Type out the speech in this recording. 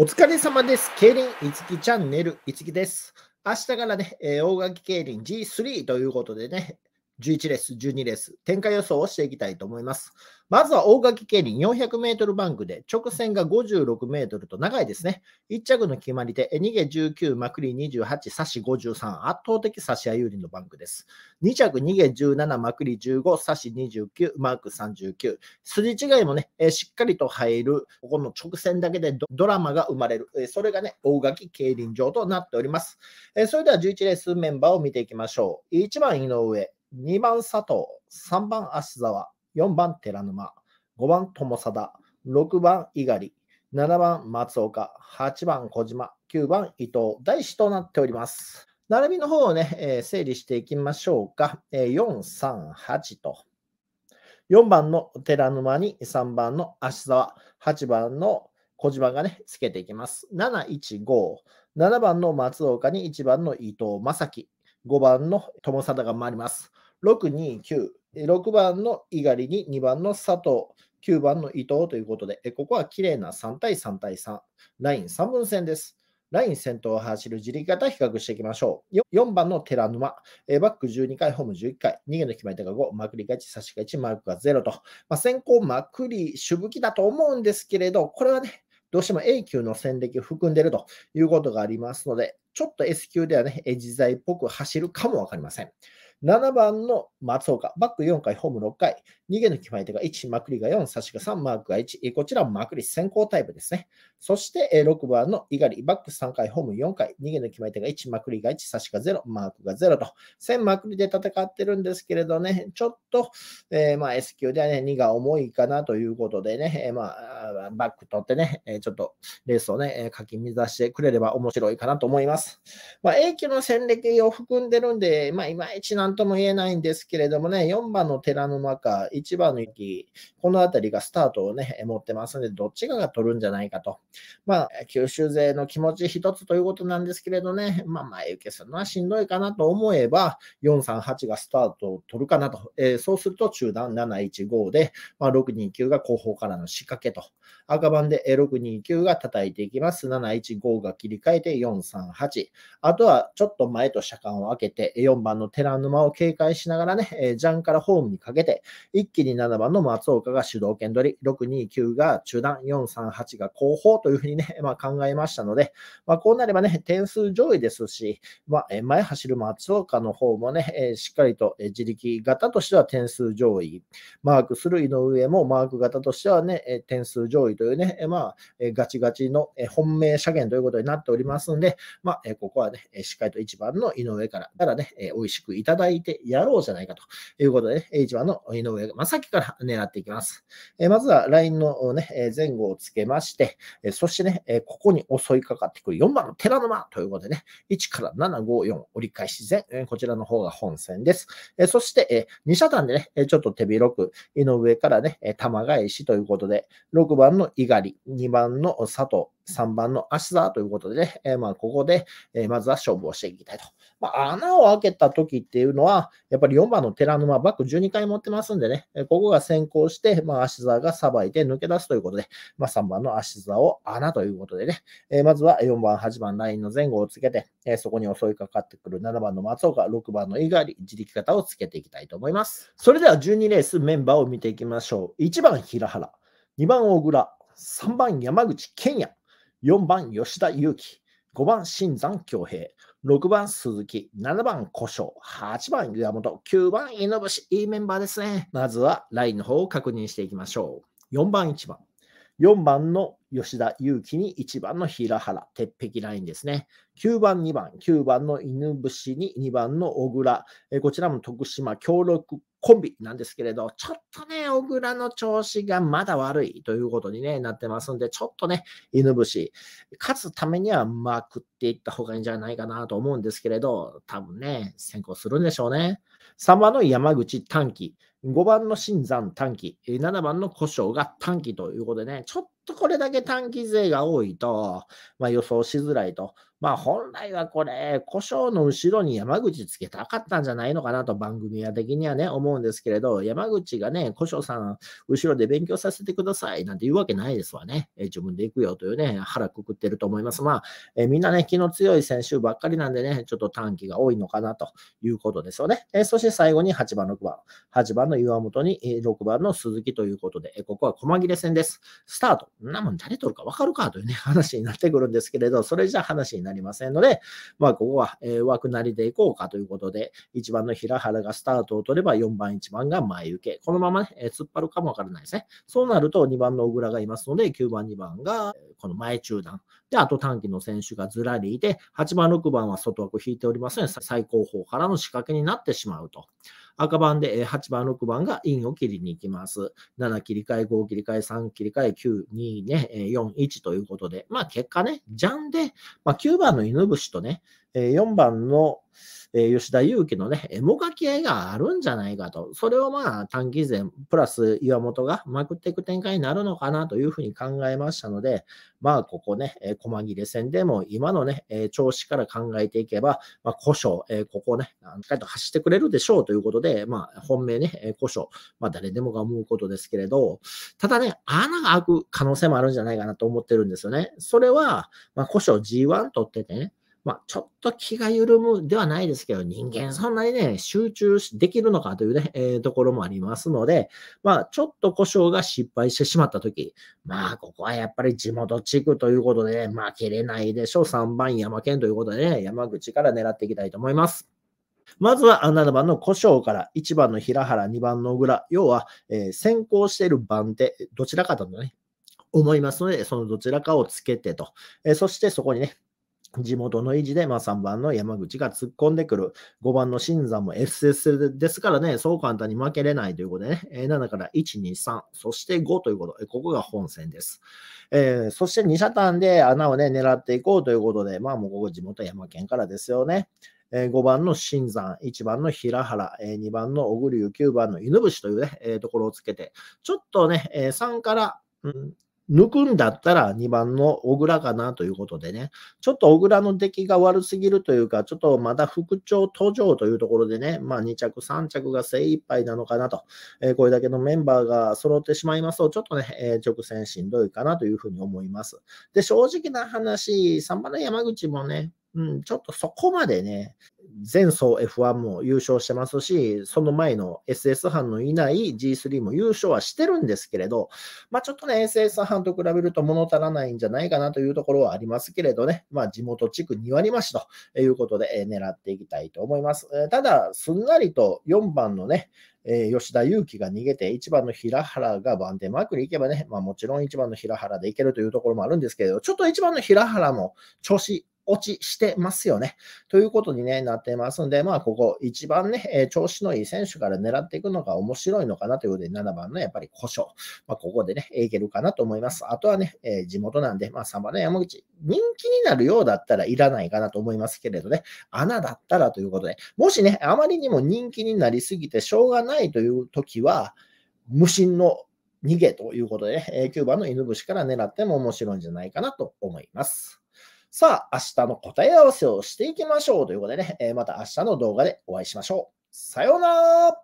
お疲れ様です。競輪いつきチャンネルいつきです。明日からね、えー、大垣競輪 G3 ということでね、11レース、12レース、展開予想をしていきたいと思います。まずは大垣競輪400メートルバンクで、直線が56メートルと長いですね。1着の決まり手、逃げ19、まくり28、差し53、圧倒的差し合い有利のバンクです。2着、逃げ17、まくり15、差し29、マーク39。筋違いもね、えしっかりと入る、ここの直線だけでドラマが生まれる、えそれがね、大垣競輪場となっております。えそれでは11レースメンバーを見ていきましょう。1番井上、2番佐藤、3番芦沢、4番寺沼、5番友貞、6番猪狩、7番松岡、8番小島、9番伊藤、大志となっております。並びの方をね、えー、整理していきましょうか。えー、4、3、8と。4番の寺沼に3番の芦沢、8番の小島がね、つけていきます。7、1、5。7番の松岡に1番の伊藤正樹、5番の友貞が回ります。629。6番の猪狩に2番の佐藤、9番の伊藤ということで、ここは綺麗な3対3対3、ライン3分線です。ライン先頭を走る自力型比較していきましょう。4番の寺沼、バック12回、ホーム11回、逃げの決まり手が5、まくりがち、差し勝ち、マークが0と、まあ、先行まくり、しぶきだと思うんですけれど、これはね、どうしても A 級の戦歴を含んでいるということがありますので、ちょっと S 級ではね、自在っぽく走るかもわかりません。7番の松岡、バック4回、ホーム6回、逃げの決まり手が1、まくりが4、差しが3、マークが1、こちらもまくり先行タイプですね。そして6番の猪狩、バック3回、ホーム4回、逃げの決まり手が1、まくりが1、差しが0、マークが0と、1000まくりで戦ってるんですけれどね、ちょっと、えー、まあ S 級ではね、2が重いかなということでね、えー、まあ、バック取ってね、えちょっとレースをね、かき乱してくれれば面白いかなと思います。まあ、A 級の戦歴を含んでるんで、まあ、いまいちなん何とも言えないんですけれどもね、4番の寺の中、1番の駅、この辺りがスタートをね、持ってますので、どっちかが取るんじゃないかと。まあ、九州勢の気持ち一つということなんですけれどね、まあ、前受けするのはしんどいかなと思えば、438がスタートを取るかなと。えー、そうすると、中段715で、まあ、629が後方からの仕掛けと。赤番で629が叩いていきます。715が切り替えて438。あとは、ちょっと前と車間を開けて、4番の寺沼を警戒しながらね、えー、ジャンからホームにかけて、一気に7番の松岡が主導権取り、629が中段、438が後方というふうにね、まあ、考えましたので、まあ、こうなればね、点数上位ですし、まあ、前走る松岡の方もね、えー、しっかりと自力型としては点数上位、マークする井上もマーク型としてはね、点数上位というね、まあ、ガチガチの本命車検ということになっておりますので、まあ、ここはね、しっかりと1番の井上から、ただね、美味しくいただいて叩いてやろうじゃないかということで、ね、一番の井上正樹から狙っていきます。えまずは LINE の、ね、前後をつけまして、そしてね、ここに襲いかかってくる4番の寺沼ということでね、1から754折り返し前、こちらの方が本戦です。そして、2車段でね、ちょっと手広く井上からね、玉返しということで、6番の猪狩、2番の佐藤、3番の足座ということでね、えー、まあ、ここで、えー、まずは勝負をしていきたいと。まあ、穴を開けた時っていうのは、やっぱり4番の寺沼、バック12回持ってますんでね、ここが先行して、まあ、足座がさばいて抜け出すということで、まあ、3番の足座を穴ということでね、えー、まずは4番、8番、ラインの前後をつけて、えそこに襲いかかってくる7番の松岡、6番の猪狩、自力型をつけていきたいと思います。それでは12レースメンバーを見ていきましょう。1番、平原、2番、小倉、3番、山口健也、4番吉田裕樹、5番新山恭平、6番鈴木、7番古生、8番岩本、9番井上いいメンバーですね。まずはラインの方を確認していきましょう。4番1番。4番の吉田祐希に1番の平原、鉄壁ラインですね。9番、2番、9番の犬伏に2番の小倉、えこちらも徳島協力コンビなんですけれど、ちょっとね、小倉の調子がまだ悪いということに、ね、なってますんで、ちょっとね、犬伏、勝つためにはまくっていった方がいいんじゃないかなと思うんですけれど、多分ね、先行するんでしょうね。3番の山口短期。5番の新山短期、7番の故障が短期ということでね、ちょっとこれだけ短期勢が多いと、まあ、予想しづらいと。まあ本来はこれ、故障の後ろに山口つけたかったんじゃないのかなと番組は的にはね、思うんですけれど、山口がね、古障さん、後ろで勉強させてくださいなんて言うわけないですわね。え自分で行くよというね、腹くくってると思います。まあ、えみんなね、気の強い選手ばっかりなんでね、ちょっと短期が多いのかなということですよね。えそして最後に8番、6番、8番の岩本に6番の鈴木ということで、ここは細切れ戦です。スタート。なもん誰取るか分かるかというね、話になってくるんですけれど、それじゃ話になりませんので、まあ、ここは枠なりでいこうかということで、1番の平原がスタートを取れば4番1番が前受け。このままね、突っ張るかもわからないですね。そうなると2番の小倉がいますので、9番2番がこの前中段。で、あと短期の選手がずらりいて、8番6番は外枠引いておりますので、最高峰からの仕掛けになってしまうと。赤番で8番、6番がインを切りに行きます。7切り替え、5切り替え、3切り替え、9、2ね、4、1ということで、まあ結果ね、ジャンで、まあ9番の犬伏とね、え4番の、え吉田祐希のね、絵もがき合いがあるんじゃないかと。それをまあ短期前プラス岩本がまくっていく展開になるのかなというふうに考えましたので、まあここね、え細切れ戦でも今のね、え調子から考えていけば、まあ古書、えここね、しっかりと走ってくれるでしょうということで、まあ本命ね、え古書、まあ誰でもが思うことですけれど、ただね、穴が開く可能性もあるんじゃないかなと思ってるんですよね。それは、まあ古書 G1 取っててね、まあ、ちょっと気が緩むではないですけど、人間そんなにね、集中できるのかというね、えー、ところもありますので、まあ、ちょっと故障が失敗してしまったとき、まあ、ここはやっぱり地元地区ということで、ね、負けれないでしょう。3番山県ということでね、山口から狙っていきたいと思います。まずは7番の故障から、1番の平原、2番の小倉、要は、えー、先行している番手、どちらかだとね、思いますので、そのどちらかをつけてと、えー、そしてそこにね、地元の維持で、まあ、3番の山口が突っ込んでくる。5番の新山も SS ですからね、そう簡単に負けれないということでね、7から1、2、3、そして5ということ、ここが本戦です。えー、そして2車単で穴をね、狙っていこうということで、まあもうここ地元山県からですよね。5番の新山、1番の平原、2番の小栗、9番の犬伏というね、ところをつけて、ちょっとね、3から、抜くんだったら2番の小倉かなということでね、ちょっと小倉の出来が悪すぎるというか、ちょっとまだ復調途上というところでね、まあ2着、3着が精一杯なのかなと、えー、これだけのメンバーが揃ってしまいますと、ちょっとね、えー、直線しんどいかなというふうに思います。で、正直な話、3番の山口もね、うん、ちょっとそこまでね、前走 F1 も優勝してますし、その前の SS 班のいない G3 も優勝はしてるんですけれど、まあ、ちょっとね、SS 班と比べると物足らないんじゃないかなというところはありますけれどね、まあ、地元地区2割増しということで、え狙っていきたいと思います。えただ、すんなりと4番のね、え吉田勇気が逃げて、1番の平原が番手マークに行けばね、まあ、もちろん1番の平原でいけるというところもあるんですけれど、ちょっと1番の平原も調子落ちしてますよね。ということに、ね、なってますんで、まあ、ここ一番ね、え調子のいい選手から狙っていくのが面白いのかなということで、7番のやっぱり故障。まあ、ここでね、いけるかなと思います。あとはね、え地元なんで、まあ、3番の山口、人気になるようだったらいらないかなと思いますけれどね、穴だったらということで、もしね、あまりにも人気になりすぎてしょうがないという時は、無心の逃げということで、ね、9番の犬伏から狙っても面白いんじゃないかなと思います。さあ、明日の答え合わせをしていきましょうということでね、えまた明日の動画でお会いしましょう。さようなら